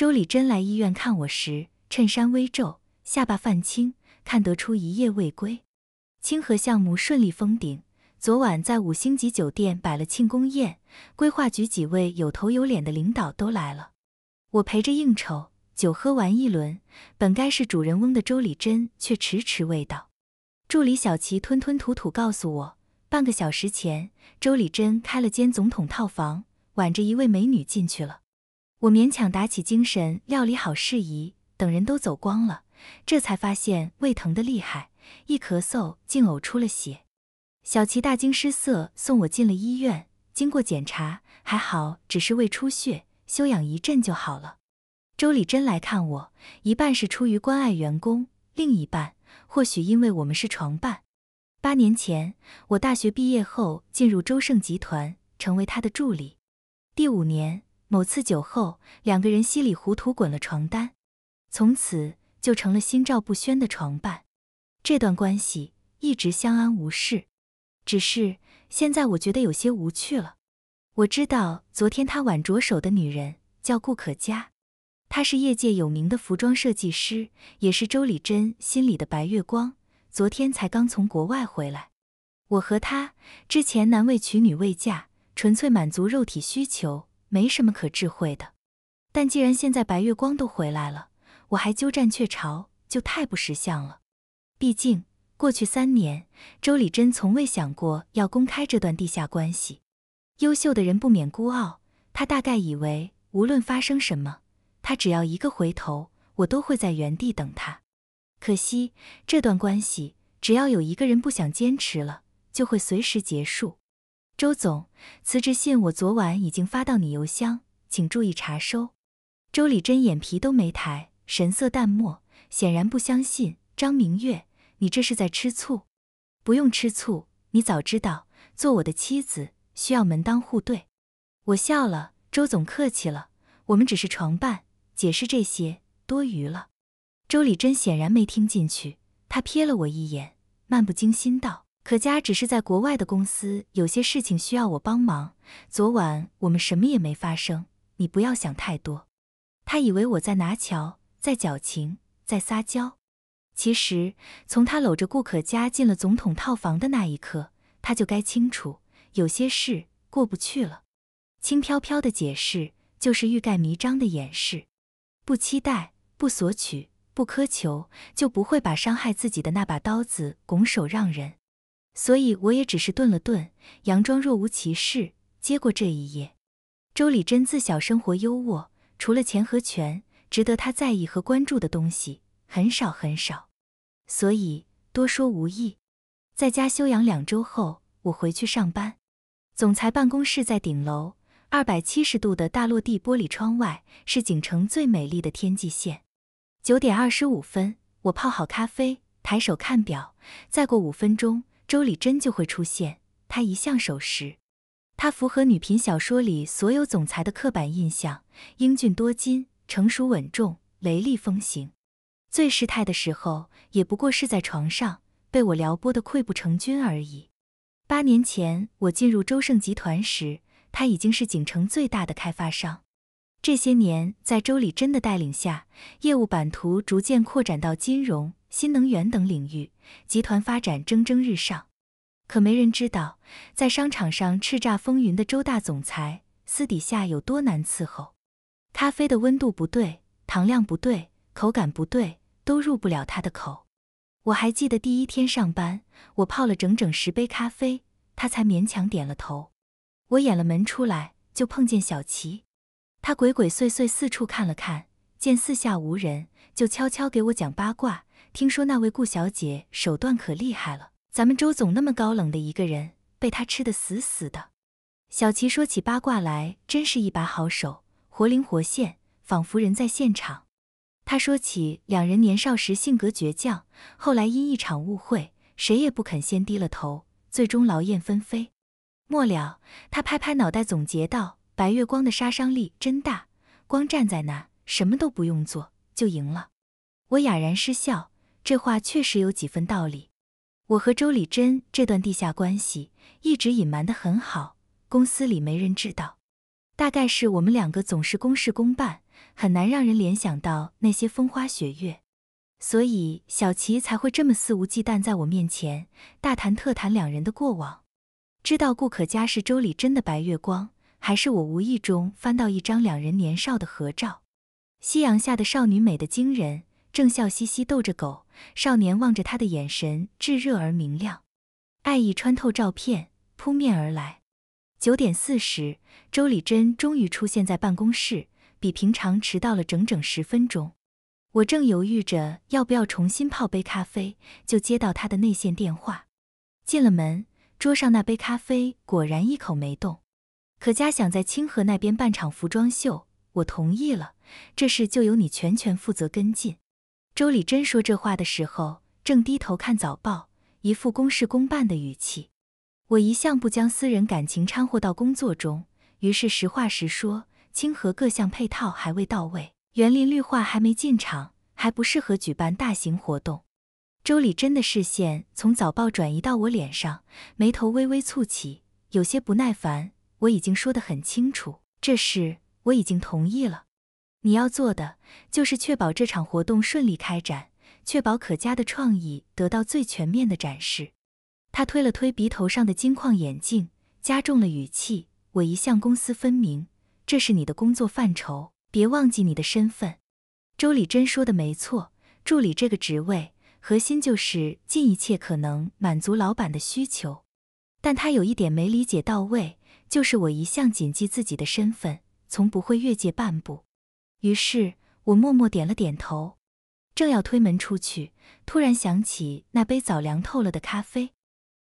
周礼珍来医院看我时，衬衫微皱，下巴泛青，看得出一夜未归。清河项目顺利封顶，昨晚在五星级酒店摆了庆功宴，规划局几位有头有脸的领导都来了，我陪着应酬，酒喝完一轮，本该是主人翁的周礼珍却迟迟未到。助理小齐吞吞吐吐告诉我，半个小时前，周礼珍开了间总统套房，挽着一位美女进去了。我勉强打起精神，料理好事宜，等人都走光了，这才发现胃疼得厉害，一咳嗽竟呕出了血。小齐大惊失色，送我进了医院。经过检查，还好，只是胃出血，休养一阵就好了。周礼珍来看我，一半是出于关爱员工，另一半或许因为我们是床伴。八年前，我大学毕业后进入周盛集团，成为他的助理。第五年。某次酒后，两个人稀里糊涂滚了床单，从此就成了心照不宣的床伴。这段关系一直相安无事，只是现在我觉得有些无趣了。我知道昨天他挽着手的女人叫顾可嘉，她是业界有名的服装设计师，也是周礼珍心里的白月光。昨天才刚从国外回来，我和他之前男未娶女未嫁，纯粹满足肉体需求。没什么可智慧的，但既然现在白月光都回来了，我还鸠占鹊巢，就太不识相了。毕竟过去三年，周礼珍从未想过要公开这段地下关系。优秀的人不免孤傲，他大概以为无论发生什么，他只要一个回头，我都会在原地等他。可惜这段关系，只要有一个人不想坚持了，就会随时结束。周总，辞职信我昨晚已经发到你邮箱，请注意查收。周礼珍眼皮都没抬，神色淡漠，显然不相信。张明月，你这是在吃醋？不用吃醋，你早知道做我的妻子需要门当户对。我笑了，周总客气了，我们只是床伴，解释这些多余了。周礼珍显然没听进去，他瞥了我一眼，漫不经心道。可佳只是在国外的公司，有些事情需要我帮忙。昨晚我们什么也没发生，你不要想太多。他以为我在拿桥，在矫情，在撒娇。其实从他搂着顾可佳进了总统套房的那一刻，他就该清楚，有些事过不去了。轻飘飘的解释就是欲盖弥彰的掩饰。不期待，不索取，不苛求，就不会把伤害自己的那把刀子拱手让人。所以我也只是顿了顿，佯装若无其事，接过这一页。周礼珍自小生活优渥，除了钱和权，值得他在意和关注的东西很少很少，所以多说无益。在家休养两周后，我回去上班。总裁办公室在顶楼，二百七十度的大落地玻璃窗外是景城最美丽的天际线。九点二十五分，我泡好咖啡，抬手看表，再过五分钟。周礼珍就会出现。她一向守时，她符合女频小说里所有总裁的刻板印象：英俊多金、成熟稳重、雷厉风行。最失态的时候，也不过是在床上被我撩拨的溃不成军而已。八年前我进入周盛集团时，他已经是景城最大的开发商。这些年，在周礼真的带领下，业务版图逐渐扩展到金融。新能源等领域，集团发展蒸蒸日上。可没人知道，在商场上叱咤风云的周大总裁，私底下有多难伺候。咖啡的温度不对，糖量不对，口感不对，都入不了他的口。我还记得第一天上班，我泡了整整十杯咖啡，他才勉强点了头。我掩了门出来，就碰见小齐。他鬼鬼祟祟四处看了看，见四下无人，就悄悄给我讲八卦。听说那位顾小姐手段可厉害了，咱们周总那么高冷的一个人，被她吃得死死的。小琪说起八卦来，真是一把好手，活灵活现，仿佛人在现场。他说起两人年少时性格倔强，后来因一场误会，谁也不肯先低了头，最终劳燕分飞。末了，他拍拍脑袋，总结道：“白月光的杀伤力真大，光站在那什么都不用做就赢了。”我哑然失笑。这话确实有几分道理。我和周礼珍这段地下关系一直隐瞒得很好，公司里没人知道。大概是我们两个总是公事公办，很难让人联想到那些风花雪月，所以小齐才会这么肆无忌惮，在我面前大谈特谈两人的过往。知道顾可家是周礼珍的白月光，还是我无意中翻到一张两人年少的合照，夕阳下的少女美得惊人。正笑嘻嘻逗着狗，少年望着他的眼神炙热而明亮，爱意穿透照片扑面而来。九点四十，周礼珍终于出现在办公室，比平常迟到了整整十分钟。我正犹豫着要不要重新泡杯咖啡，就接到他的内线电话。进了门，桌上那杯咖啡果然一口没动。可嘉想在清河那边办场服装秀，我同意了，这事就由你全权负责跟进。周礼真说这话的时候，正低头看早报，一副公事公办的语气。我一向不将私人感情掺和到工作中，于是实话实说：清河各项配套还未到位，园林绿化还没进场，还不适合举办大型活动。周礼真的视线从早报转移到我脸上，眉头微微蹙起，有些不耐烦。我已经说得很清楚，这事我已经同意了。你要做的就是确保这场活动顺利开展，确保可嘉的创意得到最全面的展示。他推了推鼻头上的金框眼镜，加重了语气：“我一向公私分明，这是你的工作范畴，别忘记你的身份。”周礼珍说的没错，助理这个职位核心就是尽一切可能满足老板的需求。但他有一点没理解到位，就是我一向谨记自己的身份，从不会越界半步。于是我默默点了点头，正要推门出去，突然想起那杯早凉透了的咖啡，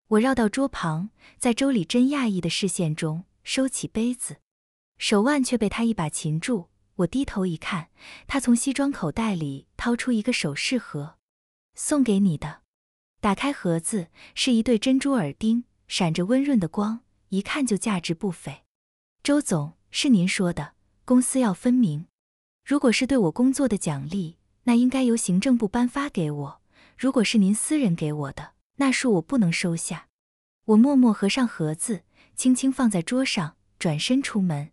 我绕到桌旁，在周礼真讶异的视线中收起杯子，手腕却被他一把擒住。我低头一看，他从西装口袋里掏出一个首饰盒，送给你的。打开盒子，是一对珍珠耳钉，闪着温润的光，一看就价值不菲。周总是您说的，公司要分明。如果是对我工作的奖励，那应该由行政部颁发给我。如果是您私人给我的，那恕我不能收下。我默默合上盒子，轻轻放在桌上，转身出门。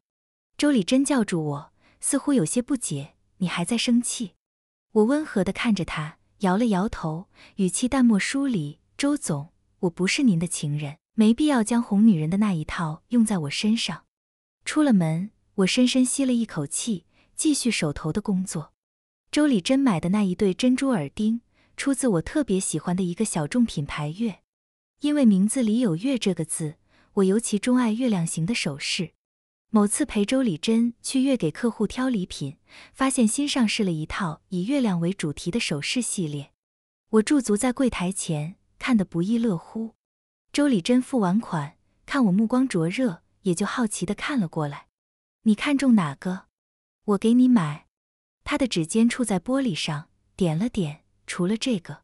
周礼珍叫住我，似乎有些不解：“你还在生气？”我温和地看着他，摇了摇头，语气淡漠疏离：“周总，我不是您的情人，没必要将哄女人的那一套用在我身上。”出了门，我深深吸了一口气。继续手头的工作。周礼珍买的那一对珍珠耳钉，出自我特别喜欢的一个小众品牌“月”，因为名字里有“月”这个字，我尤其钟爱月亮形的首饰。某次陪周礼珍去月给客户挑礼品，发现新上市了一套以月亮为主题的首饰系列，我驻足在柜台前看得不亦乐乎。周礼珍付完款，看我目光灼热，也就好奇的看了过来：“你看中哪个？”我给你买，他的指尖触在玻璃上，点了点。除了这个，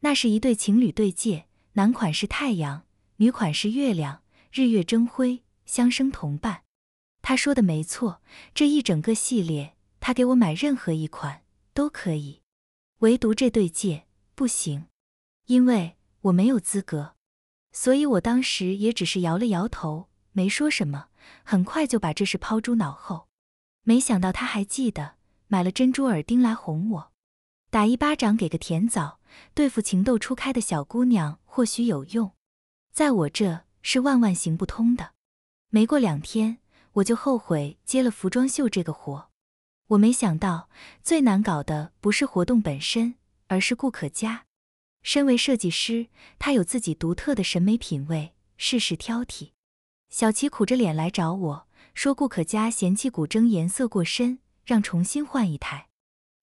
那是一对情侣对戒，男款是太阳，女款是月亮，日月争辉，相生同伴。他说的没错，这一整个系列，他给我买任何一款都可以，唯独这对戒不行，因为我没有资格。所以我当时也只是摇了摇头，没说什么，很快就把这事抛诸脑后。没想到他还记得买了珍珠耳钉来哄我，打一巴掌给个甜枣，对付情窦初开的小姑娘或许有用，在我这是万万行不通的。没过两天，我就后悔接了服装秀这个活。我没想到最难搞的不是活动本身，而是顾可家。身为设计师，他有自己独特的审美品味，事事挑剔。小齐苦着脸来找我。说顾可家嫌弃古筝颜色过深，让重新换一台。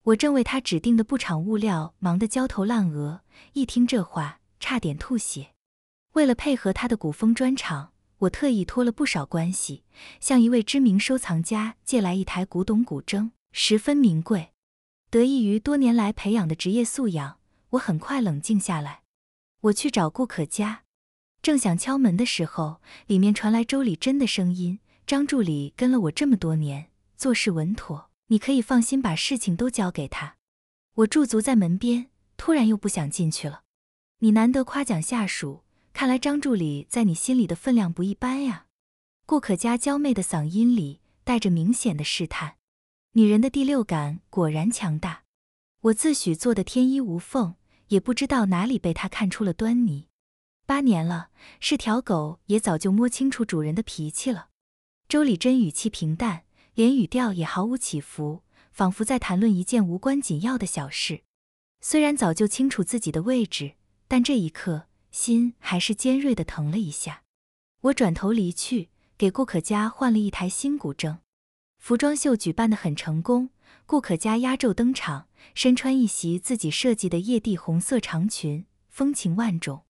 我正为他指定的布厂物料忙得焦头烂额，一听这话差点吐血。为了配合他的古风专场，我特意托了不少关系，向一位知名收藏家借来一台古董古筝，十分名贵。得益于多年来培养的职业素养，我很快冷静下来。我去找顾可家，正想敲门的时候，里面传来周礼珍的声音。张助理跟了我这么多年，做事稳妥，你可以放心把事情都交给他。我驻足在门边，突然又不想进去了。你难得夸奖下属，看来张助理在你心里的分量不一般呀。顾可家娇媚的嗓音里带着明显的试探，女人的第六感果然强大。我自诩做的天衣无缝，也不知道哪里被他看出了端倪。八年了，是条狗也早就摸清楚主人的脾气了。周礼珍语气平淡，连语调也毫无起伏，仿佛在谈论一件无关紧要的小事。虽然早就清楚自己的位置，但这一刻心还是尖锐的疼了一下。我转头离去，给顾可家换了一台新古筝。服装秀举办的很成功，顾可家压轴登场，身穿一袭自己设计的夜地红色长裙，风情万种。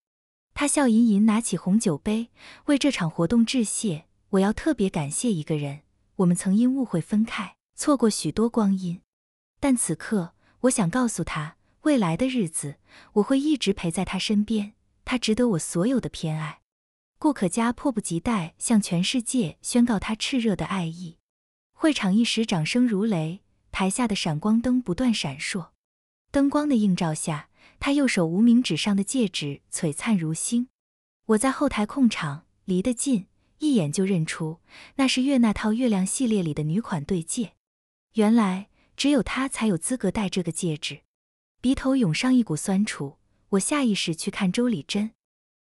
他笑吟吟拿起红酒杯，为这场活动致谢。我要特别感谢一个人，我们曾因误会分开，错过许多光阴，但此刻我想告诉他，未来的日子我会一直陪在他身边，他值得我所有的偏爱。顾可家迫不及待向全世界宣告他炽热的爱意，会场一时掌声如雷，台下的闪光灯不断闪烁，灯光的映照下，他右手无名指上的戒指璀璨如星。我在后台控场，离得近。一眼就认出，那是月那套月亮系列里的女款对戒。原来只有她才有资格戴这个戒指。鼻头涌上一股酸楚，我下意识去看周礼珍，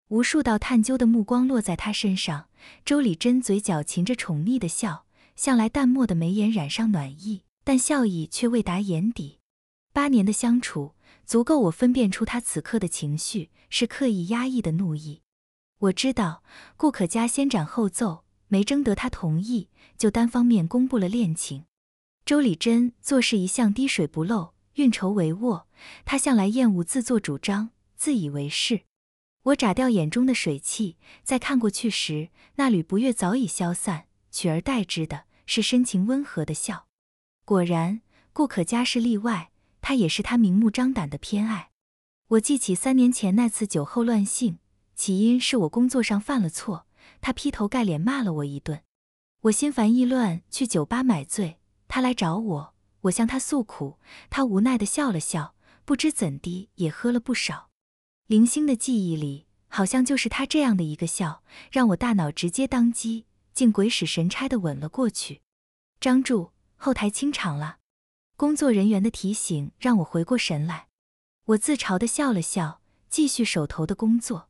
无数道探究的目光落在她身上。周礼珍嘴角噙着宠溺的笑，向来淡漠的眉眼染上暖意，但笑意却未达眼底。八年的相处，足够我分辨出她此刻的情绪是刻意压抑的怒意。我知道顾可家先斩后奏，没征得他同意就单方面公布了恋情。周礼珍做事一向滴水不漏，运筹帷幄。他向来厌恶自作主张、自以为是。我眨掉眼中的水汽，在看过去时，那缕不悦早已消散，取而代之的是深情温和的笑。果然，顾可家是例外，他也是他明目张胆的偏爱。我记起三年前那次酒后乱性。起因是我工作上犯了错，他劈头盖脸骂了我一顿，我心烦意乱，去酒吧买醉。他来找我，我向他诉苦，他无奈的笑了笑，不知怎地也喝了不少。零星的记忆里，好像就是他这样的一个笑，让我大脑直接当机，竟鬼使神差的吻了过去。张柱，后台清场了。工作人员的提醒让我回过神来，我自嘲的笑了笑，继续手头的工作。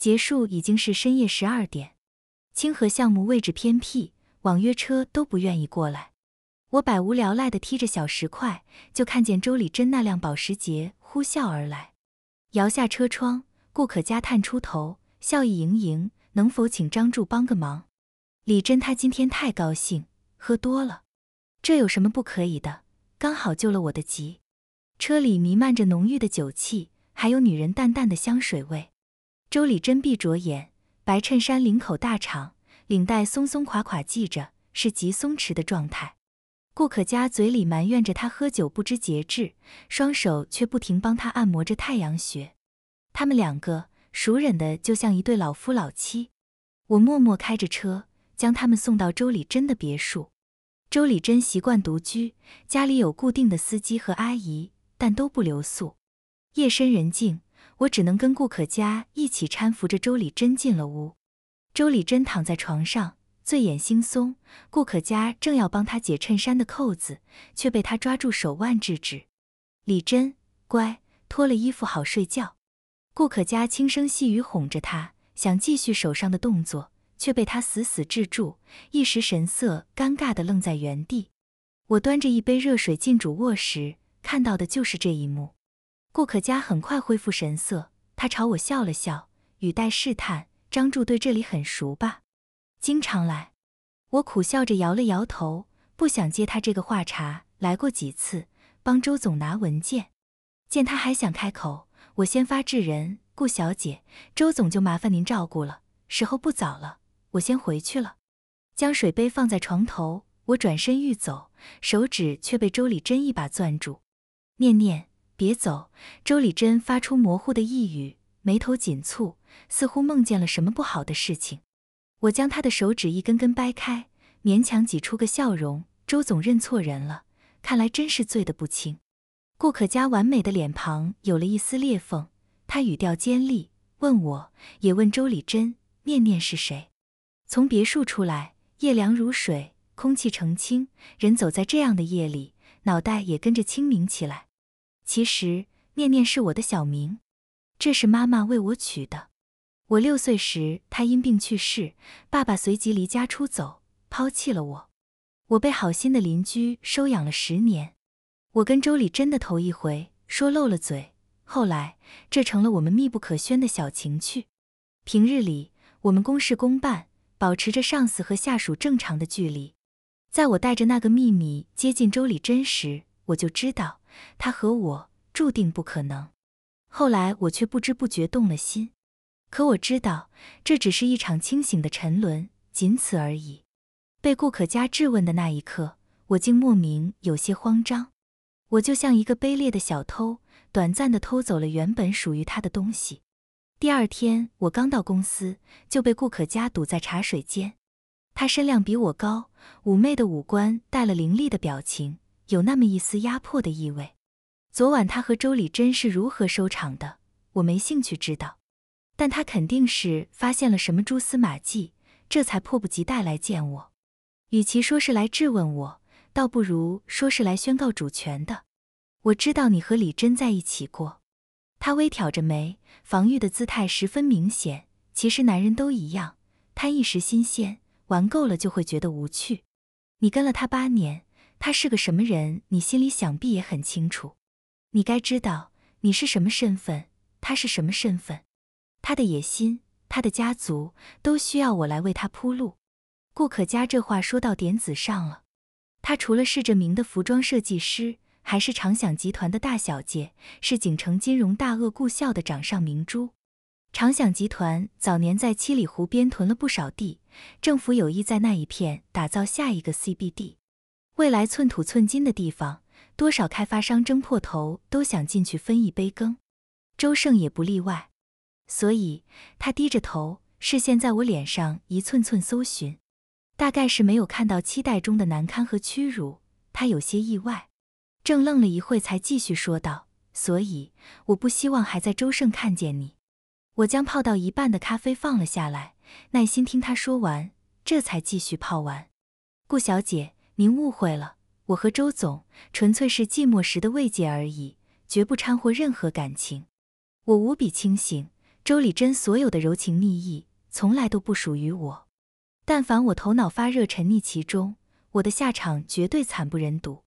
结束已经是深夜十二点，清河项目位置偏僻，网约车都不愿意过来。我百无聊赖地踢着小石块，就看见周礼珍那辆保时捷呼啸而来，摇下车窗，顾可嘉探出头，笑意盈盈：“能否请张柱帮个忙？李珍她今天太高兴，喝多了，这有什么不可以的？刚好救了我的急。”车里弥漫着浓郁的酒气，还有女人淡淡的香水味。周礼珍闭着眼，白衬衫领口大敞，领带松松垮垮系着，是极松弛的状态。顾可家嘴里埋怨着他喝酒不知节制，双手却不停帮他按摩着太阳穴。他们两个熟忍的，就像一对老夫老妻。我默默开着车，将他们送到周礼珍的别墅。周礼珍习惯独居，家里有固定的司机和阿姨，但都不留宿。夜深人静。我只能跟顾可家一起搀扶着周礼真进了屋。周礼真躺在床上，醉眼惺忪。顾可家正要帮他解衬衫的扣子，却被他抓住手腕制止。“李真，乖，脱了衣服好睡觉。”顾可家轻声细语哄着他，想继续手上的动作，却被他死死制住，一时神色尴尬地愣在原地。我端着一杯热水进主卧时，看到的就是这一幕。顾可家很快恢复神色，他朝我笑了笑，语带试探：“张柱对这里很熟吧？经常来？”我苦笑着摇了摇头，不想接他这个话茬。来过几次，帮周总拿文件。见他还想开口，我先发制人：“顾小姐，周总就麻烦您照顾了。时候不早了，我先回去了。”将水杯放在床头，我转身欲走，手指却被周礼真一把攥住：“念念。”别走，周礼珍发出模糊的一语，眉头紧蹙，似乎梦见了什么不好的事情。我将他的手指一根根掰开，勉强挤出个笑容。周总认错人了，看来真是醉得不轻。顾可家完美的脸庞有了一丝裂缝，他语调尖利，问我也问周礼珍，念念是谁？从别墅出来，夜凉如水，空气澄清，人走在这样的夜里，脑袋也跟着清明起来。其实，念念是我的小名，这是妈妈为我取的。我六岁时，她因病去世，爸爸随即离家出走，抛弃了我。我被好心的邻居收养了十年。我跟周礼真的头一回说漏了嘴，后来这成了我们密不可宣的小情趣。平日里，我们公事公办，保持着上司和下属正常的距离。在我带着那个秘密接近周礼真时，我就知道。他和我注定不可能。后来我却不知不觉动了心，可我知道这只是一场清醒的沉沦，仅此而已。被顾可嘉质问的那一刻，我竟莫名有些慌张。我就像一个卑劣的小偷，短暂的偷走了原本属于他的东西。第二天，我刚到公司就被顾可嘉堵在茶水间。他身量比我高，妩媚的五官带了凌厉的表情。有那么一丝压迫的意味。昨晚他和周礼真是如何收场的，我没兴趣知道。但他肯定是发现了什么蛛丝马迹，这才迫不及待来见我。与其说是来质问我，倒不如说是来宣告主权的。我知道你和李真在一起过。他微挑着眉，防御的姿态十分明显。其实男人都一样，贪一时新鲜，玩够了就会觉得无趣。你跟了他八年。他是个什么人，你心里想必也很清楚。你该知道你是什么身份，他是什么身份，他的野心，他的家族都需要我来为他铺路。顾可家这话说到点子上了。他除了是着名的服装设计师，还是长享集团的大小姐，是景城金融大鳄顾笑的掌上明珠。长享集团早年在七里湖边囤了不少地，政府有意在那一片打造下一个 CBD。未来寸土寸金的地方，多少开发商争破头都想进去分一杯羹，周胜也不例外。所以，他低着头，视线在我脸上一寸寸搜寻，大概是没有看到期待中的难堪和屈辱，他有些意外，正愣了一会，才继续说道：“所以，我不希望还在周胜看见你。”我将泡到一半的咖啡放了下来，耐心听他说完，这才继续泡完。顾小姐。您误会了，我和周总纯粹是寂寞时的慰藉而已，绝不掺和任何感情。我无比清醒，周礼珍所有的柔情蜜意从来都不属于我。但凡我头脑发热沉溺其中，我的下场绝对惨不忍睹。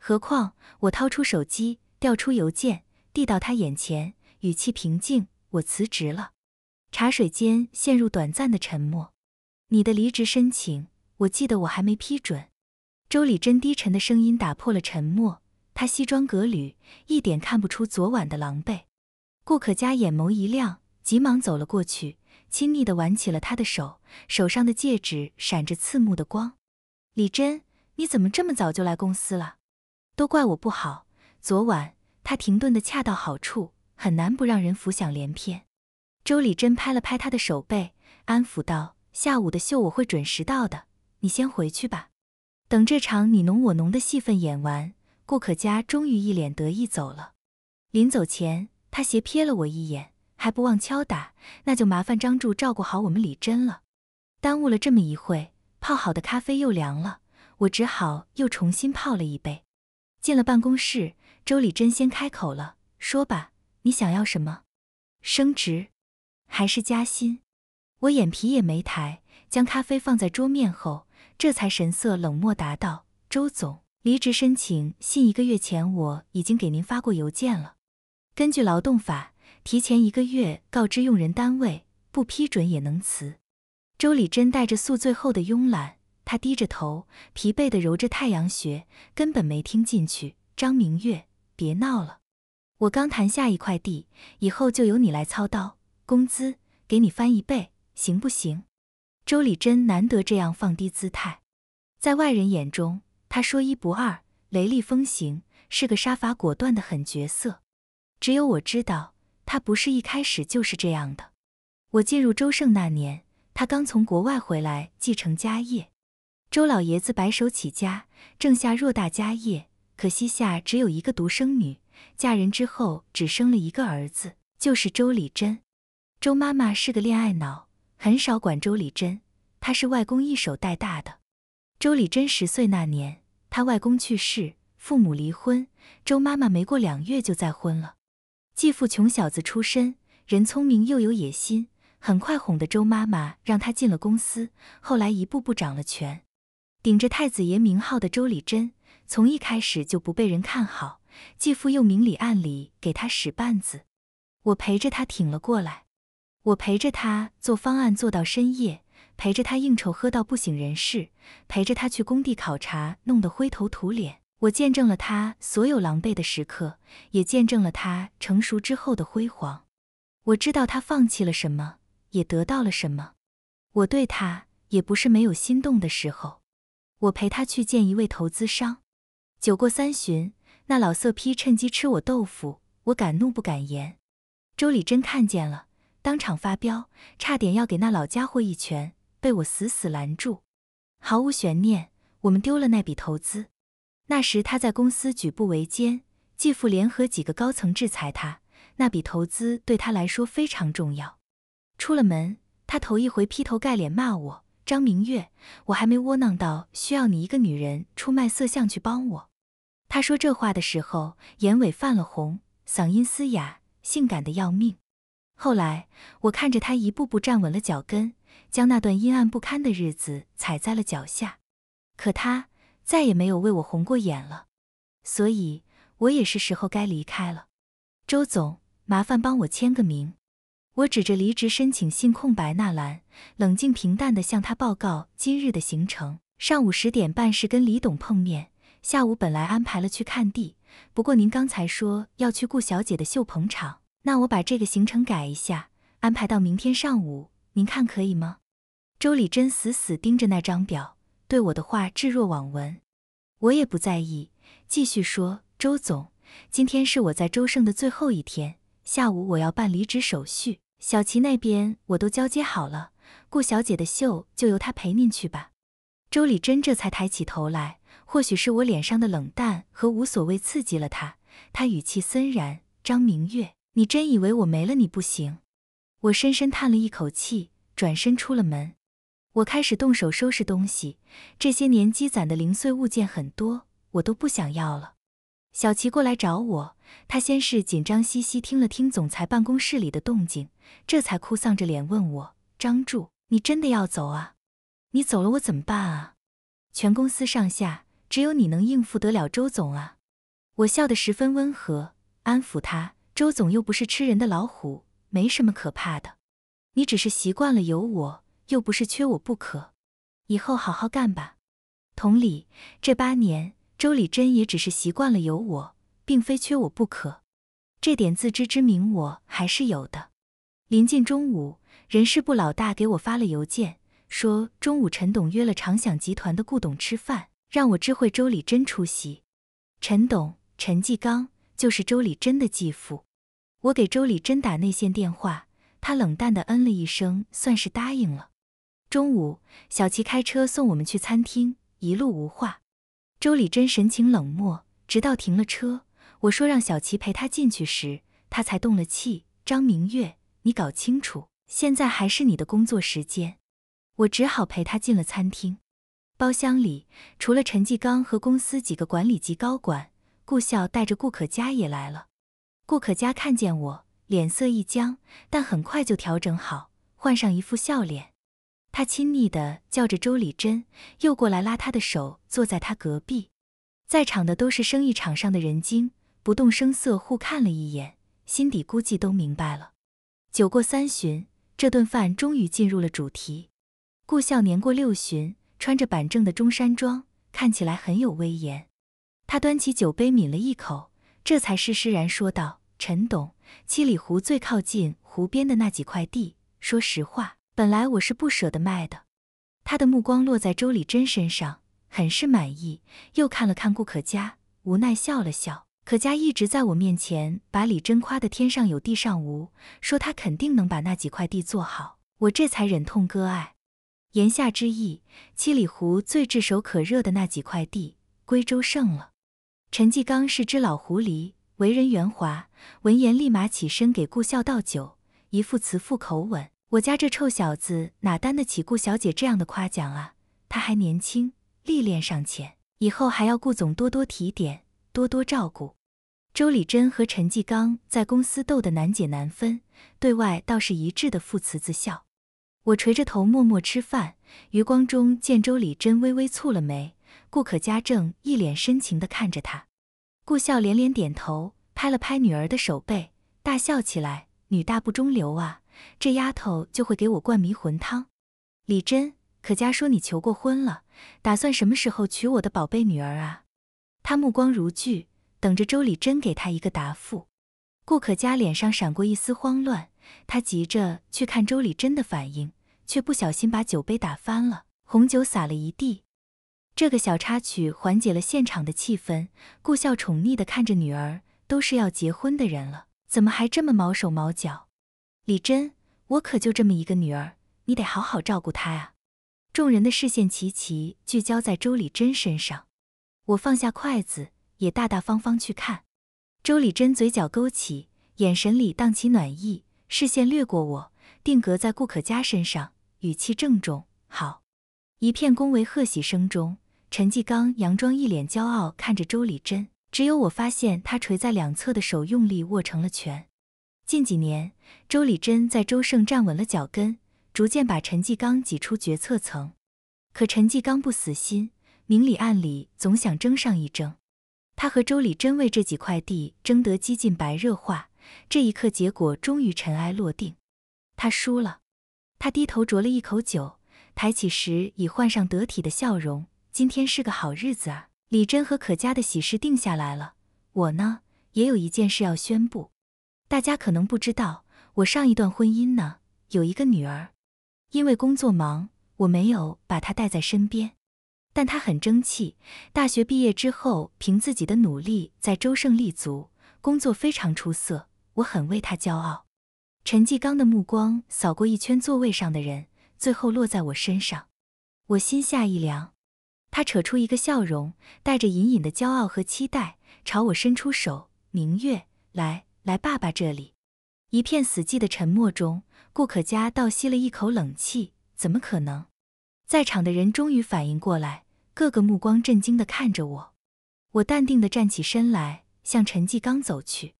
何况我掏出手机，调出邮件，递到他眼前，语气平静：“我辞职了。”茶水间陷入短暂的沉默。你的离职申请，我记得我还没批准。周礼真低沉的声音打破了沉默。她西装革履，一点看不出昨晚的狼狈。顾可家眼眸一亮，急忙走了过去，亲昵地挽起了她的手，手上的戒指闪着刺目的光。李珍，你怎么这么早就来公司了？都怪我不好。昨晚他停顿的恰到好处，很难不让人浮想联翩。周礼珍拍了拍他的手背，安抚道：“下午的秀我会准时到的，你先回去吧。”等这场你侬我侬的戏份演完，顾可家终于一脸得意走了。临走前，他斜瞥了我一眼，还不忘敲打：“那就麻烦张柱照顾好我们李真了。”耽误了这么一会，泡好的咖啡又凉了，我只好又重新泡了一杯。进了办公室，周李真先开口了：“说吧，你想要什么？升职，还是加薪？”我眼皮也没抬，将咖啡放在桌面后。这才神色冷漠答道：“周总，离职申请信一个月前我已经给您发过邮件了。根据劳动法，提前一个月告知用人单位，不批准也能辞。”周礼珍带着宿醉后的慵懒，他低着头，疲惫地揉着太阳穴，根本没听进去。张明月，别闹了，我刚谈下一块地，以后就由你来操刀，工资给你翻一倍，行不行？周礼珍难得这样放低姿态，在外人眼中，她说一不二，雷厉风行，是个杀伐果断的狠角色。只有我知道，她不是一开始就是这样的。我进入周胜那年，他刚从国外回来继承家业。周老爷子白手起家，挣下偌大家业，可惜下只有一个独生女，嫁人之后只生了一个儿子，就是周礼珍。周妈妈是个恋爱脑。很少管周礼珍，她是外公一手带大的。周礼珍十岁那年，她外公去世，父母离婚，周妈妈没过两月就再婚了。继父穷小子出身，人聪明又有野心，很快哄得周妈妈让他进了公司，后来一步步掌了权。顶着太子爷名号的周礼珍，从一开始就不被人看好，继父又明里暗里给他使绊子，我陪着他挺了过来。我陪着他做方案做到深夜，陪着他应酬喝到不省人事，陪着他去工地考察弄得灰头土脸。我见证了他所有狼狈的时刻，也见证了他成熟之后的辉煌。我知道他放弃了什么，也得到了什么。我对他也不是没有心动的时候。我陪他去见一位投资商，酒过三巡，那老色批趁机吃我豆腐，我敢怒不敢言。周礼珍看见了。当场发飙，差点要给那老家伙一拳，被我死死拦住。毫无悬念，我们丢了那笔投资。那时他在公司举步维艰，继父联合几个高层制裁他，那笔投资对他来说非常重要。出了门，他头一回劈头盖脸骂我：“张明月，我还没窝囊到需要你一个女人出卖色相去帮我。”他说这话的时候，眼尾泛了红，嗓音嘶哑，性感的要命。后来，我看着他一步步站稳了脚跟，将那段阴暗不堪的日子踩在了脚下。可他再也没有为我红过眼了，所以，我也是时候该离开了。周总，麻烦帮我签个名。我指着离职申请信空白那栏，冷静平淡地向他报告今日的行程：上午十点半是跟李董碰面，下午本来安排了去看地，不过您刚才说要去顾小姐的绣棚场，那我把这个行程改一下，安排到明天上午，您看可以吗？周礼珍死死盯着那张表，对我的话置若罔闻。我也不在意，继续说，周总，今天是我在周胜的最后一天，下午我要办离职手续，小琪那边我都交接好了，顾小姐的秀就由她陪您去吧。周礼珍这才抬起头来，或许是我脸上的冷淡和无所谓刺激了她，她语气森然，张明月。你真以为我没了你不行？我深深叹了一口气，转身出了门。我开始动手收拾东西，这些年积攒的零碎物件很多，我都不想要了。小齐过来找我，他先是紧张兮兮听了听总裁办公室里的动静，这才哭丧着脸问我：“张柱，你真的要走啊？你走了我怎么办啊？全公司上下只有你能应付得了周总啊！”我笑得十分温和，安抚他。周总又不是吃人的老虎，没什么可怕的。你只是习惯了有我，又不是缺我不可。以后好好干吧。同理，这八年周礼珍也只是习惯了有我，并非缺我不可。这点自知之明我还是有的。临近中午，人事部老大给我发了邮件，说中午陈董约了长想集团的顾董吃饭，让我知会周礼珍出席。陈董，陈继刚就是周礼珍的继父。我给周礼真打内线电话，他冷淡的嗯了一声，算是答应了。中午，小齐开车送我们去餐厅，一路无话。周礼真神情冷漠，直到停了车，我说让小齐陪他进去时，他才动了气：“张明月，你搞清楚，现在还是你的工作时间。”我只好陪他进了餐厅。包厢里除了陈继刚和公司几个管理级高管，顾笑带着顾可嘉也来了。顾可嘉看见我，脸色一僵，但很快就调整好，换上一副笑脸。他亲昵地叫着周礼珍，又过来拉她的手，坐在她隔壁。在场的都是生意场上的人精，不动声色互看了一眼，心底估计都明白了。酒过三巡，这顿饭终于进入了主题。顾笑年过六旬，穿着板正的中山装，看起来很有威严。他端起酒杯抿了一口，这才施施然说道。陈董，七里湖最靠近湖边的那几块地，说实话，本来我是不舍得卖的。他的目光落在周礼珍身上，很是满意，又看了看顾可家，无奈笑了笑。可嘉一直在我面前把李珍夸得天上有地上无，说他肯定能把那几块地做好，我这才忍痛割爱。言下之意，七里湖最炙手可热的那几块地归周胜了。陈继刚是只老狐狸。为人圆滑，闻言立马起身给顾笑倒酒，一副慈父口吻：“我家这臭小子哪担得起顾小姐这样的夸奖啊？他还年轻，历练尚浅，以后还要顾总多多提点，多多照顾。”周礼珍和陈继刚在公司斗得难解难分，对外倒是一致的父慈子孝。我垂着头默默吃饭，余光中见周礼珍微微蹙了眉，顾可家正一脸深情地看着他。顾笑连连点头，拍了拍女儿的手背，大笑起来：“女大不中留啊，这丫头就会给我灌迷魂汤。”李真，可佳说你求过婚了，打算什么时候娶我的宝贝女儿啊？他目光如炬，等着周礼真给他一个答复。顾可佳脸上闪过一丝慌乱，他急着去看周礼真的反应，却不小心把酒杯打翻了，红酒洒了一地。这个小插曲缓解了现场的气氛。顾笑宠溺地看着女儿，都是要结婚的人了，怎么还这么毛手毛脚？李真，我可就这么一个女儿，你得好好照顾她啊！众人的视线齐齐聚焦在周李真身上。我放下筷子，也大大方方去看。周李真嘴角勾起，眼神里荡起暖意，视线掠过我，定格在顾可嘉身上，语气郑重：“好。”一片恭维贺喜声中。陈继刚佯装一脸骄傲看着周礼珍，只有我发现他垂在两侧的手用力握成了拳。近几年，周礼珍在周胜站稳了脚跟，逐渐把陈继刚挤出决策层。可陈继刚不死心，明里暗里总想争上一争。他和周礼珍为这几块地争得几近白热化，这一刻结果终于尘埃落定，他输了。他低头啄了一口酒，抬起时已换上得体的笑容。今天是个好日子啊！李真和可嘉的喜事定下来了。我呢，也有一件事要宣布。大家可能不知道，我上一段婚姻呢，有一个女儿。因为工作忙，我没有把她带在身边，但她很争气。大学毕业之后，凭自己的努力在周胜立足，工作非常出色，我很为她骄傲。陈继刚的目光扫过一圈座位上的人，最后落在我身上，我心下一凉。他扯出一个笑容，带着隐隐的骄傲和期待，朝我伸出手：“明月，来，来，爸爸这里。”一片死寂的沉默中，顾可家倒吸了一口冷气：“怎么可能？”在场的人终于反应过来，个个目光震惊的看着我。我淡定的站起身来，向陈继刚走去。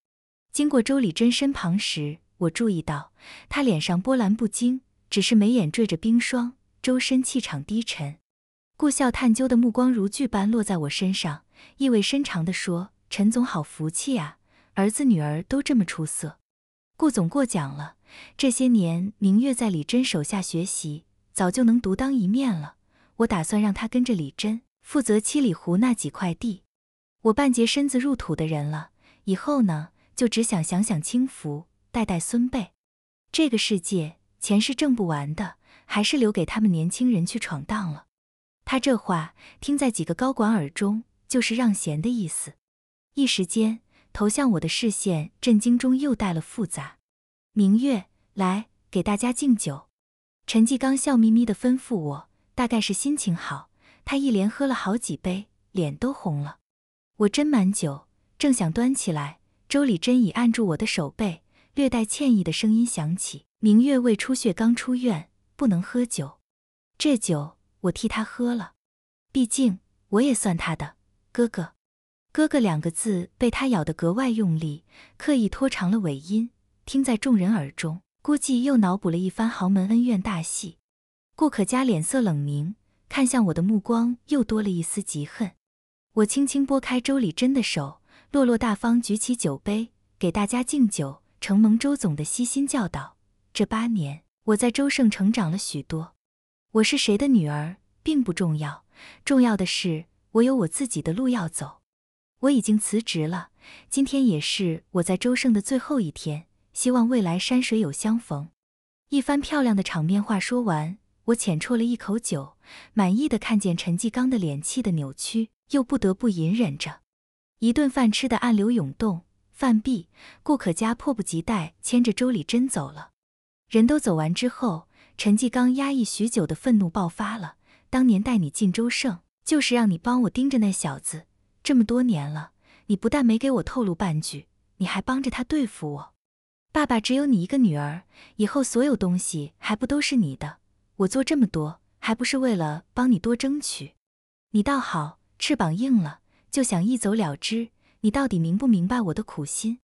经过周礼珍身旁时，我注意到他脸上波澜不惊，只是眉眼缀着冰霜，周身气场低沉。顾笑探究的目光如炬般落在我身上，意味深长的说：“陈总好福气啊，儿子女儿都这么出色。”顾总过奖了，这些年明月在李真手下学习，早就能独当一面了。我打算让他跟着李真，负责七里湖那几块地。我半截身子入土的人了，以后呢，就只想享享清福，带带孙辈。这个世界钱是挣不完的，还是留给他们年轻人去闯荡了。他这话听在几个高管耳中，就是让贤的意思。一时间，投向我的视线，震惊中又带了复杂。明月，来给大家敬酒。陈继刚笑眯眯的吩咐我，大概是心情好，他一连喝了好几杯，脸都红了。我斟满酒，正想端起来，周礼珍已按住我的手背，略带歉意的声音响起：“明月未出血刚出院，不能喝酒，这酒。”我替他喝了，毕竟我也算他的哥哥。哥哥两个字被他咬得格外用力，刻意拖长了尾音，听在众人耳中，估计又脑补了一番豪门恩怨大戏。顾可家脸色冷凝，看向我的目光又多了一丝嫉恨。我轻轻拨开周礼珍的手，落落大方举起酒杯，给大家敬酒。承蒙周总的悉心教导，这八年我在周盛成长了许多。我是谁的女儿并不重要，重要的是我有我自己的路要走。我已经辞职了，今天也是我在周胜的最后一天。希望未来山水有相逢。一番漂亮的场面话说完，我浅啜了一口酒，满意的看见陈继刚的脸气的扭曲，又不得不隐忍着。一顿饭吃的暗流涌动，饭毕，顾可家迫不及待牵着周礼珍走了。人都走完之后。陈继刚压抑许久的愤怒爆发了。当年带你进周胜，就是让你帮我盯着那小子。这么多年了，你不但没给我透露半句，你还帮着他对付我。爸爸只有你一个女儿，以后所有东西还不都是你的？我做这么多，还不是为了帮你多争取？你倒好，翅膀硬了就想一走了之。你到底明不明白我的苦心？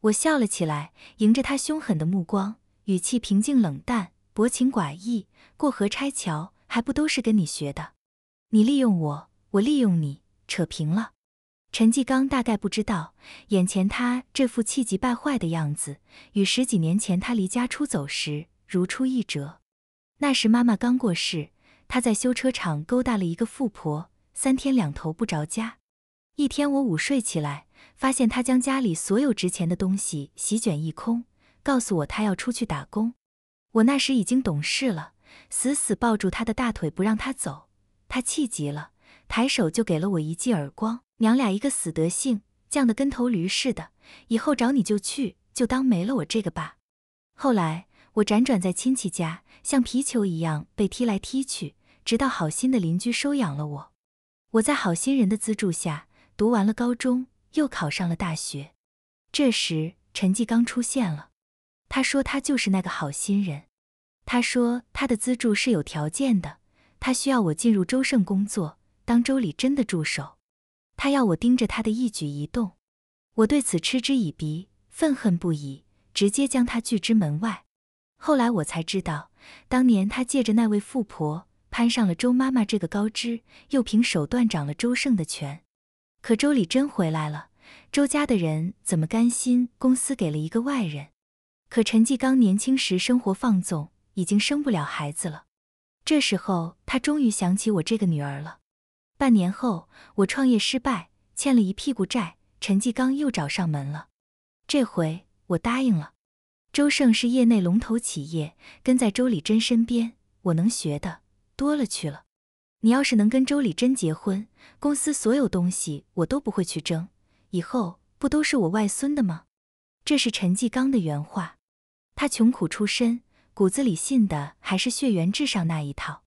我笑了起来，迎着他凶狠的目光，语气平静冷淡。薄情寡义，过河拆桥，还不都是跟你学的？你利用我，我利用你，扯平了。陈继刚大概不知道，眼前他这副气急败坏的样子，与十几年前他离家出走时如出一辙。那时妈妈刚过世，他在修车厂勾搭了一个富婆，三天两头不着家。一天我午睡起来，发现他将家里所有值钱的东西席卷一空，告诉我他要出去打工。我那时已经懂事了，死死抱住他的大腿不让他走。他气急了，抬手就给了我一记耳光。娘俩一个死德性，犟得跟头驴似的。以后找你就去，就当没了我这个爸。后来我辗转在亲戚家，像皮球一样被踢来踢去，直到好心的邻居收养了我。我在好心人的资助下，读完了高中，又考上了大学。这时陈继刚出现了。他说他就是那个好心人，他说他的资助是有条件的，他需要我进入周胜工作，当周礼真的助手，他要我盯着他的一举一动。我对此嗤之以鼻，愤恨不已，直接将他拒之门外。后来我才知道，当年他借着那位富婆攀上了周妈妈这个高枝，又凭手段掌了周胜的权。可周礼真回来了，周家的人怎么甘心公司给了一个外人？可陈继刚年轻时生活放纵，已经生不了孩子了。这时候他终于想起我这个女儿了。半年后，我创业失败，欠了一屁股债，陈继刚又找上门了。这回我答应了。周胜是业内龙头企业，跟在周礼珍身边，我能学的多了去了。你要是能跟周礼珍结婚，公司所有东西我都不会去争，以后不都是我外孙的吗？这是陈继刚的原话。他穷苦出身，骨子里信的还是血缘至上那一套，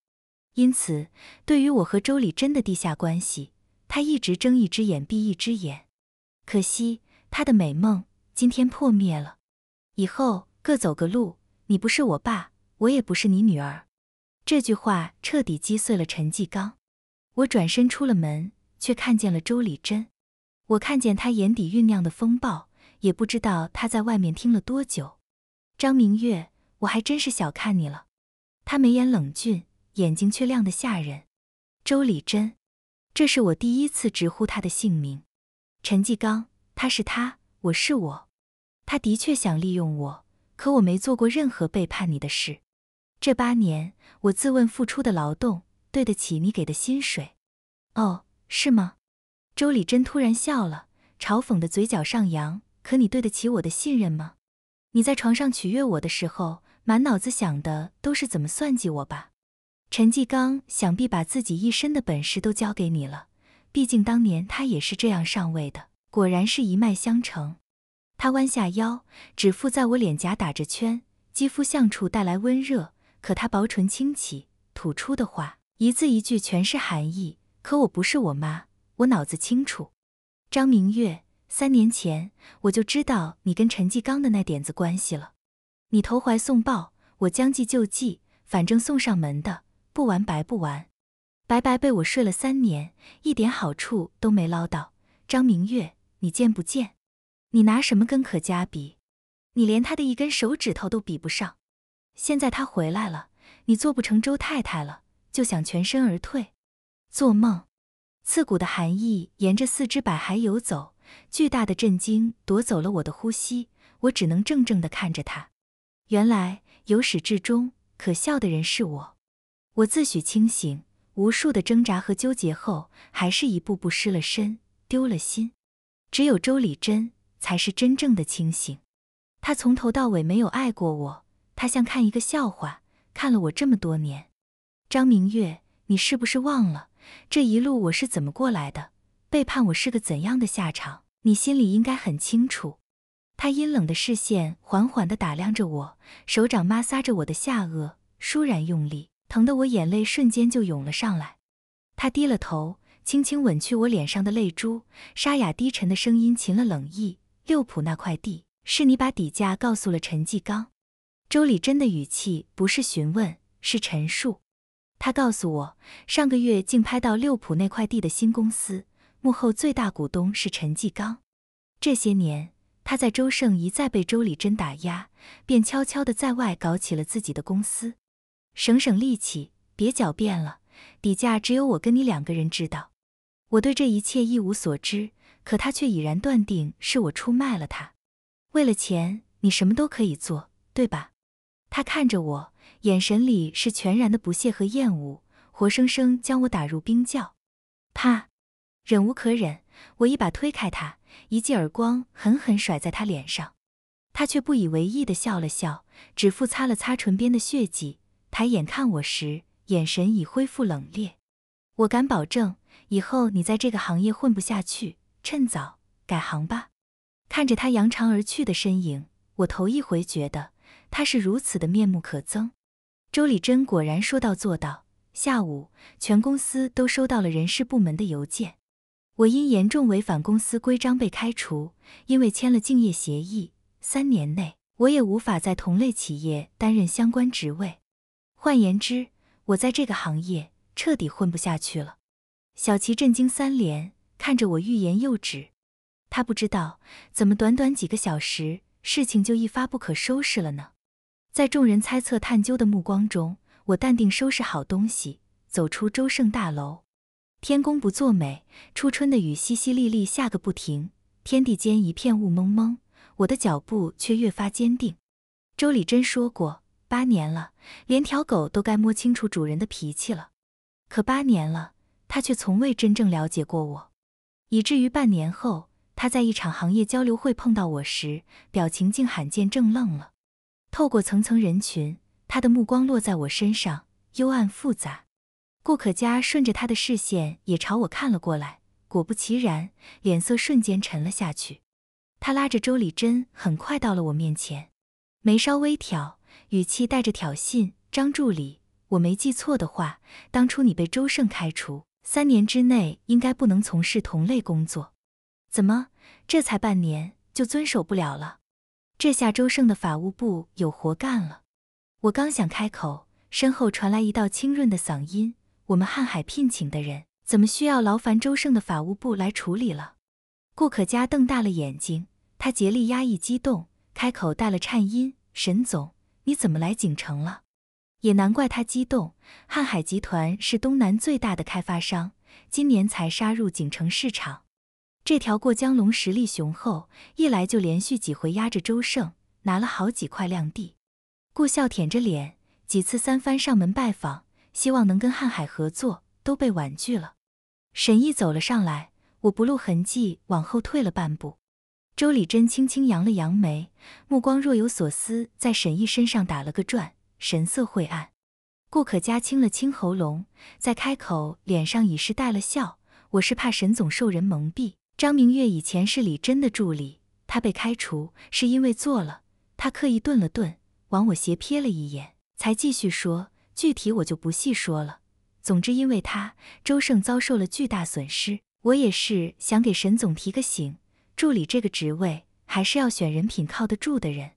因此对于我和周礼真的地下关系，他一直睁一只眼闭一只眼。可惜他的美梦今天破灭了，以后各走各路。你不是我爸，我也不是你女儿。这句话彻底击碎了陈继刚。我转身出了门，却看见了周礼真。我看见他眼底酝酿的风暴，也不知道他在外面听了多久。张明月，我还真是小看你了。他眉眼冷峻，眼睛却亮得吓人。周礼珍，这是我第一次直呼他的姓名。陈继刚，他是他，我是我。他的确想利用我，可我没做过任何背叛你的事。这八年，我自问付出的劳动，对得起你给的薪水？哦，是吗？周礼珍突然笑了，嘲讽的嘴角上扬。可你对得起我的信任吗？你在床上取悦我的时候，满脑子想的都是怎么算计我吧？陈继刚想必把自己一身的本事都教给你了，毕竟当年他也是这样上位的，果然是一脉相承。他弯下腰，指腹在我脸颊打着圈，肌肤相处带来温热，可他薄唇轻启，吐出的话一字一句全是含义。可我不是我妈，我脑子清楚。张明月。三年前我就知道你跟陈继刚的那点子关系了，你投怀送抱，我将计就计，反正送上门的不玩白不玩，白白被我睡了三年，一点好处都没捞到。张明月，你贱不贱？你拿什么跟可嘉比？你连他的一根手指头都比不上。现在他回来了，你做不成周太太了，就想全身而退？做梦！刺骨的寒意沿着四肢百骸游走。巨大的震惊夺走了我的呼吸，我只能怔怔地看着他。原来，由始至终，可笑的人是我。我自诩清醒，无数的挣扎和纠结后，还是一步步失了身，丢了心。只有周礼珍才是真正的清醒。他从头到尾没有爱过我，他像看一个笑话，看了我这么多年。张明月，你是不是忘了这一路我是怎么过来的？背叛我是个怎样的下场？你心里应该很清楚。他阴冷的视线缓缓地打量着我，手掌摩挲着我的下颚，倏然用力，疼得我眼泪瞬间就涌了上来。他低了头，轻轻吻去我脸上的泪珠，沙哑低沉的声音噙了冷意：“六浦那块地，是你把底价告诉了陈继刚？”周礼真的语气不是询问，是陈述。他告诉我，上个月竟拍到六浦那块地的新公司。幕后最大股东是陈继刚，这些年他在周胜一再被周礼珍打压，便悄悄的在外搞起了自己的公司，省省力气，别狡辩了，底价只有我跟你两个人知道，我对这一切一无所知，可他却已然断定是我出卖了他，为了钱你什么都可以做，对吧？他看着我，眼神里是全然的不屑和厌恶，活生生将我打入冰窖，啪。忍无可忍，我一把推开他，一记耳光狠狠甩在他脸上。他却不以为意地笑了笑，指腹擦了擦唇边的血迹，抬眼看我时，眼神已恢复冷冽。我敢保证，以后你在这个行业混不下去，趁早改行吧。看着他扬长而去的身影，我头一回觉得他是如此的面目可憎。周礼珍果然说到做到，下午全公司都收到了人事部门的邮件。我因严重违反公司规章被开除，因为签了竞业协议，三年内我也无法在同类企业担任相关职位。换言之，我在这个行业彻底混不下去了。小琪震惊三连，看着我欲言又止。他不知道怎么短短几个小时，事情就一发不可收拾了呢？在众人猜测探究的目光中，我淡定收拾好东西，走出周盛大楼。天公不作美，初春的雨淅淅沥沥下个不停，天地间一片雾蒙蒙。我的脚步却越发坚定。周礼珍说过，八年了，连条狗都该摸清楚主人的脾气了。可八年了，他却从未真正了解过我，以至于半年后，他在一场行业交流会碰到我时，表情竟罕见怔愣了。透过层层人群，他的目光落在我身上，幽暗复杂。顾可家顺着他的视线也朝我看了过来，果不其然，脸色瞬间沉了下去。他拉着周礼珍，很快到了我面前，眉梢微挑，语气带着挑衅：“张助理，我没记错的话，当初你被周胜开除，三年之内应该不能从事同类工作。怎么，这才半年就遵守不了了？这下周胜的法务部有活干了。”我刚想开口，身后传来一道清润的嗓音。我们瀚海聘请的人，怎么需要劳烦周胜的法务部来处理了？顾可嘉瞪大了眼睛，他竭力压抑激动，开口带了颤音：“沈总，你怎么来景城了？”也难怪他激动，瀚海集团是东南最大的开发商，今年才杀入景城市场，这条过江龙实力雄厚，一来就连续几回压着周胜，拿了好几块量地。顾笑舔着脸，几次三番上门拜访。希望能跟瀚海合作，都被婉拒了。沈毅走了上来，我不露痕迹往后退了半步。周礼珍轻轻扬了扬眉，目光若有所思，在沈毅身上打了个转，神色晦暗。顾可嘉清了清喉咙，再开口，脸上已是带了笑。我是怕沈总受人蒙蔽。张明月以前是李真的助理，他被开除是因为做了。他刻意顿了顿，往我斜瞥了一眼，才继续说。具体我就不细说了。总之，因为他，周胜遭受了巨大损失。我也是想给沈总提个醒，助理这个职位还是要选人品靠得住的人。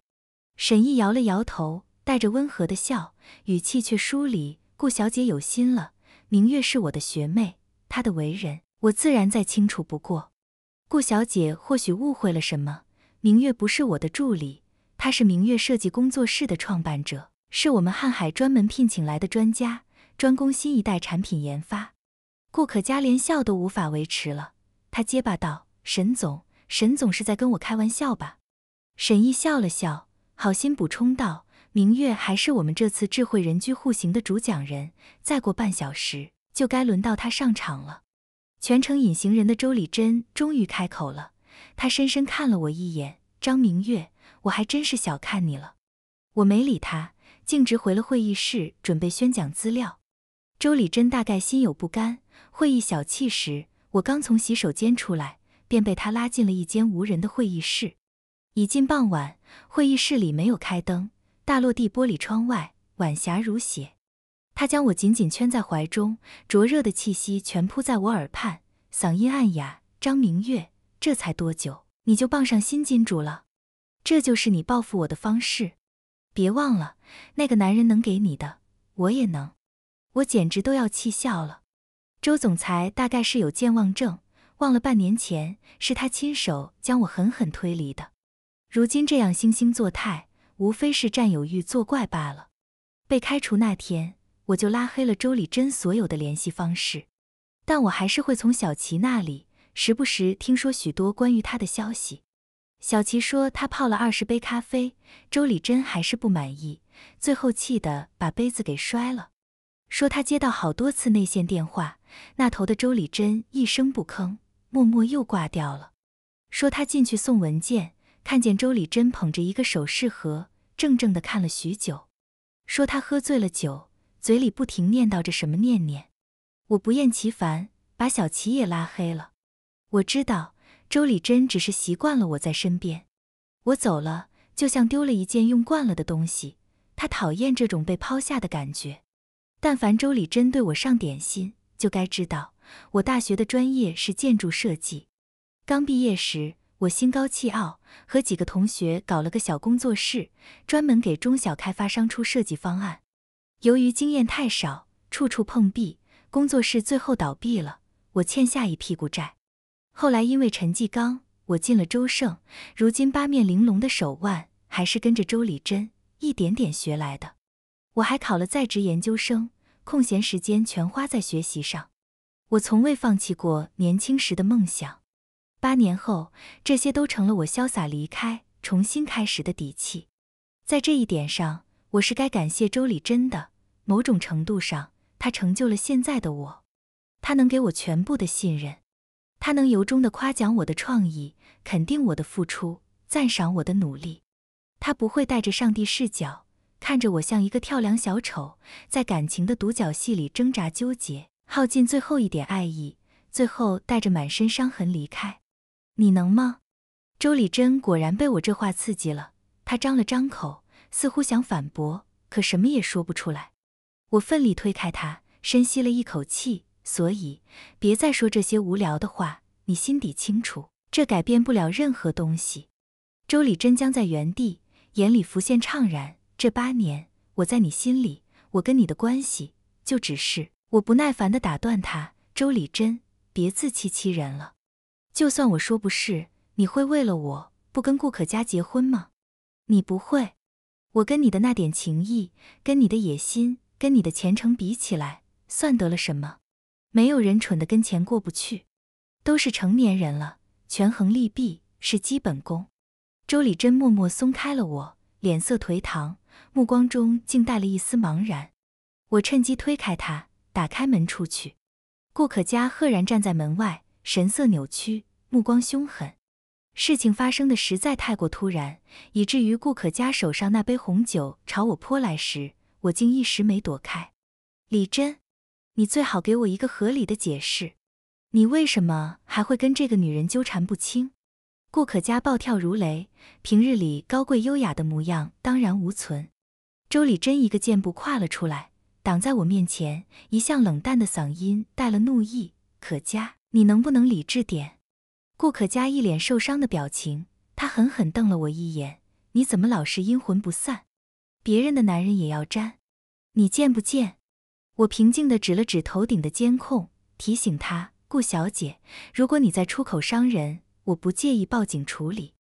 沈译摇了摇头，带着温和的笑，语气却疏离：“顾小姐有心了。明月是我的学妹，她的为人我自然再清楚不过。顾小姐或许误会了什么。明月不是我的助理，她是明月设计工作室的创办者。”是我们瀚海专门聘请来的专家，专攻新一代产品研发。顾可嘉连笑都无法维持了，他结巴道：“沈总，沈总是在跟我开玩笑吧？”沈毅笑了笑，好心补充道：“明月还是我们这次智慧人居户型的主讲人，再过半小时就该轮到他上场了。”全程隐形人的周礼珍终于开口了，他深深看了我一眼：“张明月，我还真是小看你了。”我没理他。径直回了会议室，准备宣讲资料。周礼珍大概心有不甘。会议小憩时，我刚从洗手间出来，便被他拉进了一间无人的会议室。已近傍晚，会议室里没有开灯，大落地玻璃窗外晚霞如血。他将我紧紧圈在怀中，灼热的气息全扑在我耳畔，嗓音暗哑：“张明月，这才多久，你就傍上新金主了？这就是你报复我的方式？”别忘了，那个男人能给你的，我也能。我简直都要气笑了。周总裁大概是有健忘症，忘了半年前是他亲手将我狠狠推离的。如今这样惺惺作态，无非是占有欲作怪罢了。被开除那天，我就拉黑了周礼珍所有的联系方式。但我还是会从小琪那里时不时听说许多关于他的消息。小琪说他泡了二十杯咖啡，周礼珍还是不满意，最后气得把杯子给摔了，说他接到好多次内线电话，那头的周礼珍一声不吭，默默又挂掉了，说他进去送文件，看见周礼珍捧着一个首饰盒，怔怔的看了许久，说他喝醉了酒，嘴里不停念叨着什么念念，我不厌其烦把小琪也拉黑了，我知道。周礼珍只是习惯了我在身边，我走了，就像丢了一件用惯了的东西。他讨厌这种被抛下的感觉。但凡周礼珍对我上点心，就该知道我大学的专业是建筑设计。刚毕业时，我心高气傲，和几个同学搞了个小工作室，专门给中小开发商出设计方案。由于经验太少，处处碰壁，工作室最后倒闭了，我欠下一屁股债。后来因为陈继刚，我进了周胜。如今八面玲珑的手腕，还是跟着周礼珍一点点学来的。我还考了在职研究生，空闲时间全花在学习上。我从未放弃过年轻时的梦想。八年后，这些都成了我潇洒离开、重新开始的底气。在这一点上，我是该感谢周礼珍的。某种程度上，他成就了现在的我。他能给我全部的信任。他能由衷地夸奖我的创意，肯定我的付出，赞赏我的努力。他不会带着上帝视角看着我像一个跳梁小丑，在感情的独角戏里挣扎纠结，耗尽最后一点爱意，最后带着满身伤痕离开。你能吗？周礼珍果然被我这话刺激了，他张了张口，似乎想反驳，可什么也说不出来。我奋力推开他，深吸了一口气。所以，别再说这些无聊的话。你心底清楚，这改变不了任何东西。周礼真僵在原地，眼里浮现怅然。这八年，我在你心里，我跟你的关系，就只是……我不耐烦地打断他：“周礼真，别自欺欺人了。就算我说不是，你会为了我不跟顾可家结婚吗？你不会。我跟你的那点情谊，跟你的野心，跟你的前程比起来，算得了什么？”没有人蠢得跟钱过不去，都是成年人了，权衡利弊是基本功。周礼珍默默松开了我，脸色颓唐，目光中竟带了一丝茫然。我趁机推开他，打开门出去。顾可家赫然站在门外，神色扭曲，目光凶狠。事情发生的实在太过突然，以至于顾可家手上那杯红酒朝我泼来时，我竟一时没躲开。李珍。你最好给我一个合理的解释，你为什么还会跟这个女人纠缠不清？顾可家暴跳如雷，平日里高贵优雅的模样荡然无存。周礼真一个箭步跨了出来，挡在我面前，一向冷淡的嗓音带了怒意：“可家，你能不能理智点？”顾可家一脸受伤的表情，他狠狠瞪了我一眼：“你怎么老是阴魂不散？别人的男人也要沾？你贱不贱？”我平静地指了指头顶的监控，提醒她：“顾小姐，如果你再出口伤人，我不介意报警处理。”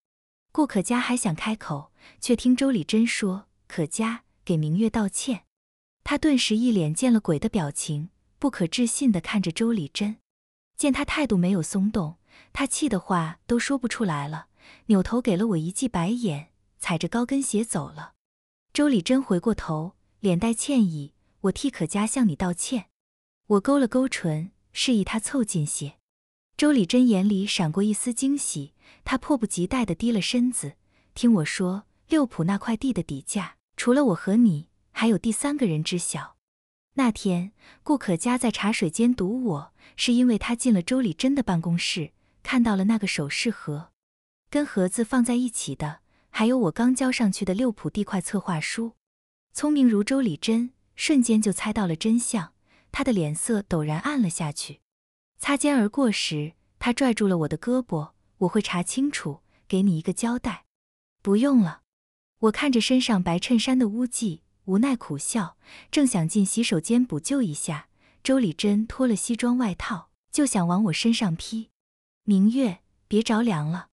顾可嘉还想开口，却听周礼珍说：“可嘉，给明月道歉。”她顿时一脸见了鬼的表情，不可置信地看着周礼真。见他态度没有松动，他气的话都说不出来了，扭头给了我一记白眼，踩着高跟鞋走了。周礼真回过头，脸带歉意。我替可嘉向你道歉。我勾了勾唇，示意他凑近些。周礼珍眼里闪过一丝惊喜，他迫不及待的低了身子，听我说：六浦那块地的底价，除了我和你，还有第三个人知晓。那天顾可家在茶水间堵我，是因为他进了周礼珍的办公室，看到了那个首饰盒，跟盒子放在一起的，还有我刚交上去的六浦地块策划书。聪明如周礼珍。瞬间就猜到了真相，他的脸色陡然暗了下去。擦肩而过时，他拽住了我的胳膊。我会查清楚，给你一个交代。不用了。我看着身上白衬衫的污迹，无奈苦笑。正想进洗手间补救一下，周礼珍脱了西装外套，就想往我身上披。明月，别着凉了。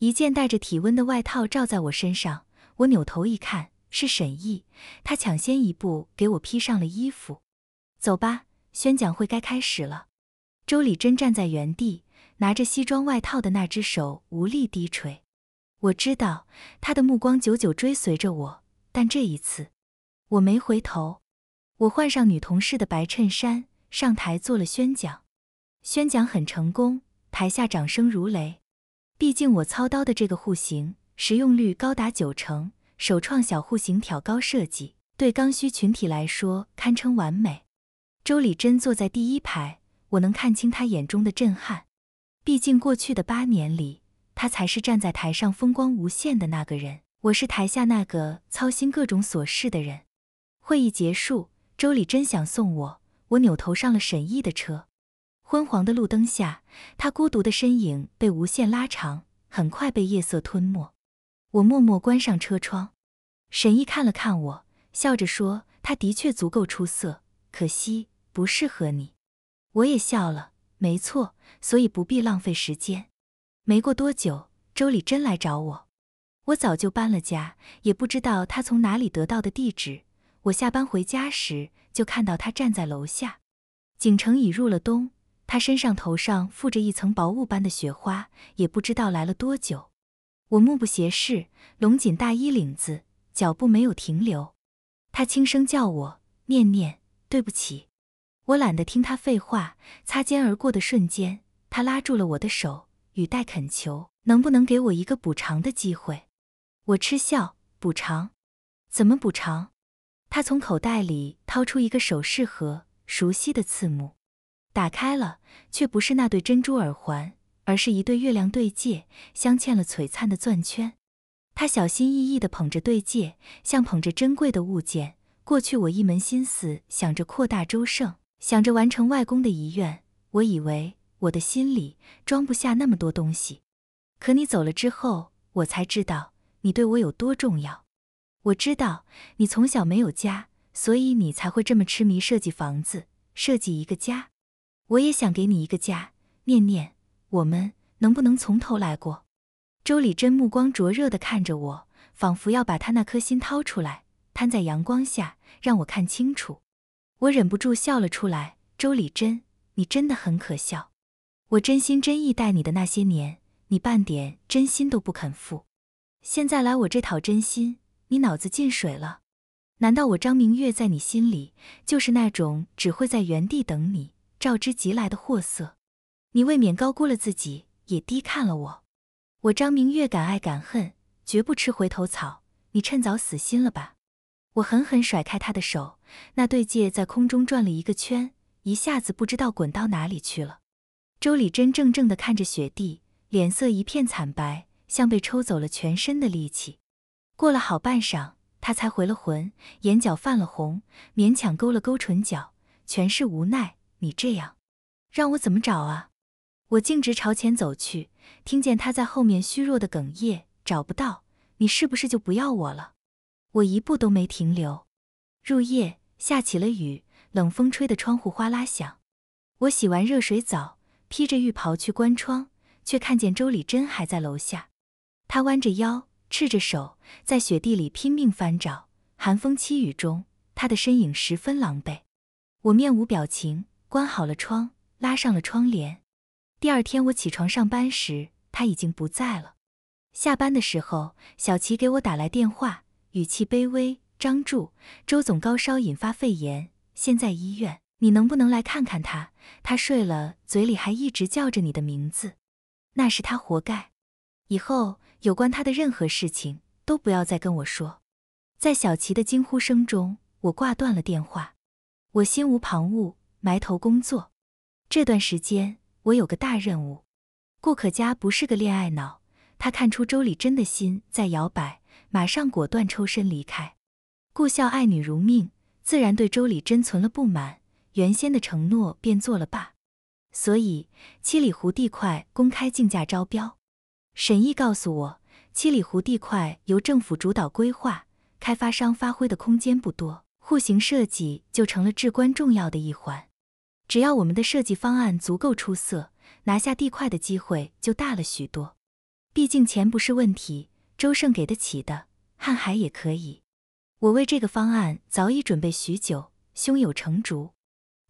一件带着体温的外套罩在我身上，我扭头一看。是沈毅，他抢先一步给我披上了衣服。走吧，宣讲会该开始了。周礼珍站在原地，拿着西装外套的那只手无力低垂。我知道他的目光久久追随着我，但这一次我没回头。我换上女同事的白衬衫，上台做了宣讲。宣讲很成功，台下掌声如雷。毕竟我操刀的这个户型，实用率高达九成。首创小户型挑高设计，对刚需群体来说堪称完美。周礼真坐在第一排，我能看清他眼中的震撼。毕竟过去的八年里，他才是站在台上风光无限的那个人，我是台下那个操心各种琐事的人。会议结束，周礼真想送我，我扭头上了沈毅的车。昏黄的路灯下，他孤独的身影被无限拉长，很快被夜色吞没。我默默关上车窗，沈译看了看我，笑着说：“他的确足够出色，可惜不适合你。”我也笑了。没错，所以不必浪费时间。没过多久，周礼真来找我。我早就搬了家，也不知道他从哪里得到的地址。我下班回家时，就看到他站在楼下。景城已入了冬，他身上、头上覆着一层薄雾般的雪花，也不知道来了多久。我目不斜视，拢紧大衣领子，脚步没有停留。他轻声叫我：“念念，对不起。”我懒得听他废话。擦肩而过的瞬间，他拉住了我的手，语带恳求：“能不能给我一个补偿的机会？”我嗤笑：“补偿？怎么补偿？”他从口袋里掏出一个首饰盒，熟悉的刺目，打开了，却不是那对珍珠耳环。而是一对月亮对戒，镶嵌了璀璨的钻圈。他小心翼翼地捧着对戒，像捧着珍贵的物件。过去我一门心思想着扩大周胜，想着完成外公的遗愿。我以为我的心里装不下那么多东西，可你走了之后，我才知道你对我有多重要。我知道你从小没有家，所以你才会这么痴迷设计房子，设计一个家。我也想给你一个家，念念。我们能不能从头来过？周礼珍目光灼热的看着我，仿佛要把他那颗心掏出来，摊在阳光下，让我看清楚。我忍不住笑了出来。周礼珍，你真的很可笑。我真心真意待你的那些年，你半点真心都不肯付。现在来我这讨真心，你脑子进水了？难道我张明月在你心里，就是那种只会在原地等你，召之即来的货色？你未免高估了自己，也低看了我。我张明月敢爱敢恨，绝不吃回头草。你趁早死心了吧！我狠狠甩开他的手，那对戒在空中转了一个圈，一下子不知道滚到哪里去了。周礼真怔怔地看着雪地，脸色一片惨白，像被抽走了全身的力气。过了好半晌，他才回了魂，眼角泛了红，勉强勾了勾唇角，全是无奈。你这样，让我怎么找啊？我径直朝前走去，听见他在后面虚弱的哽咽：“找不到你，是不是就不要我了？”我一步都没停留。入夜，下起了雨，冷风吹得窗户哗啦响。我洗完热水澡，披着浴袍去关窗，却看见周礼珍还在楼下。他弯着腰，赤着手，在雪地里拼命翻找。寒风凄雨中，他的身影十分狼狈。我面无表情，关好了窗，拉上了窗帘。第二天我起床上班时，他已经不在了。下班的时候，小齐给我打来电话，语气卑微：“张柱，周总高烧引发肺炎，现在医院，你能不能来看看他？他睡了，嘴里还一直叫着你的名字，那是他活该。以后有关他的任何事情都不要再跟我说。”在小齐的惊呼声中，我挂断了电话。我心无旁骛，埋头工作。这段时间。我有个大任务，顾可家不是个恋爱脑，他看出周礼真的心在摇摆，马上果断抽身离开。顾笑爱女如命，自然对周礼真存了不满，原先的承诺便做了罢。所以七里湖地块公开竞价招标，沈毅告诉我，七里湖地块由政府主导规划，开发商发挥的空间不多，户型设计就成了至关重要的一环。只要我们的设计方案足够出色，拿下地块的机会就大了许多。毕竟钱不是问题，周胜给得起的，瀚海也可以。我为这个方案早已准备许久，胸有成竹。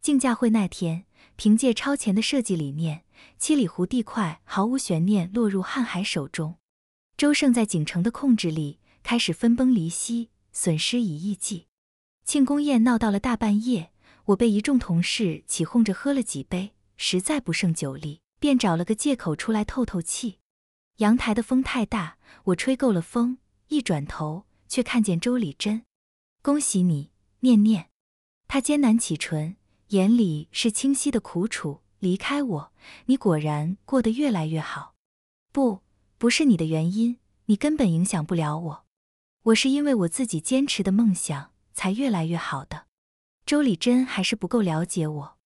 竞价会那天，凭借超前的设计理念，七里湖地块毫无悬念落入瀚海手中。周胜在景城的控制力开始分崩离析，损失以亿计。庆功宴闹到了大半夜。我被一众同事起哄着喝了几杯，实在不胜酒力，便找了个借口出来透透气。阳台的风太大，我吹够了风，一转头却看见周礼珍。恭喜你，念念。他艰难启唇，眼里是清晰的苦楚。离开我，你果然过得越来越好。不，不是你的原因，你根本影响不了我。我是因为我自己坚持的梦想才越来越好的。周丽珍还是不够了解我，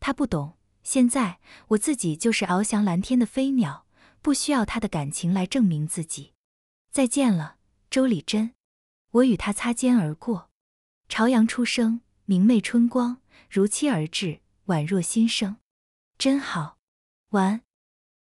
她不懂。现在我自己就是翱翔蓝天的飞鸟，不需要他的感情来证明自己。再见了，周丽珍，我与他擦肩而过。朝阳初升，明媚春光如期而至，宛若新生，真好。晚。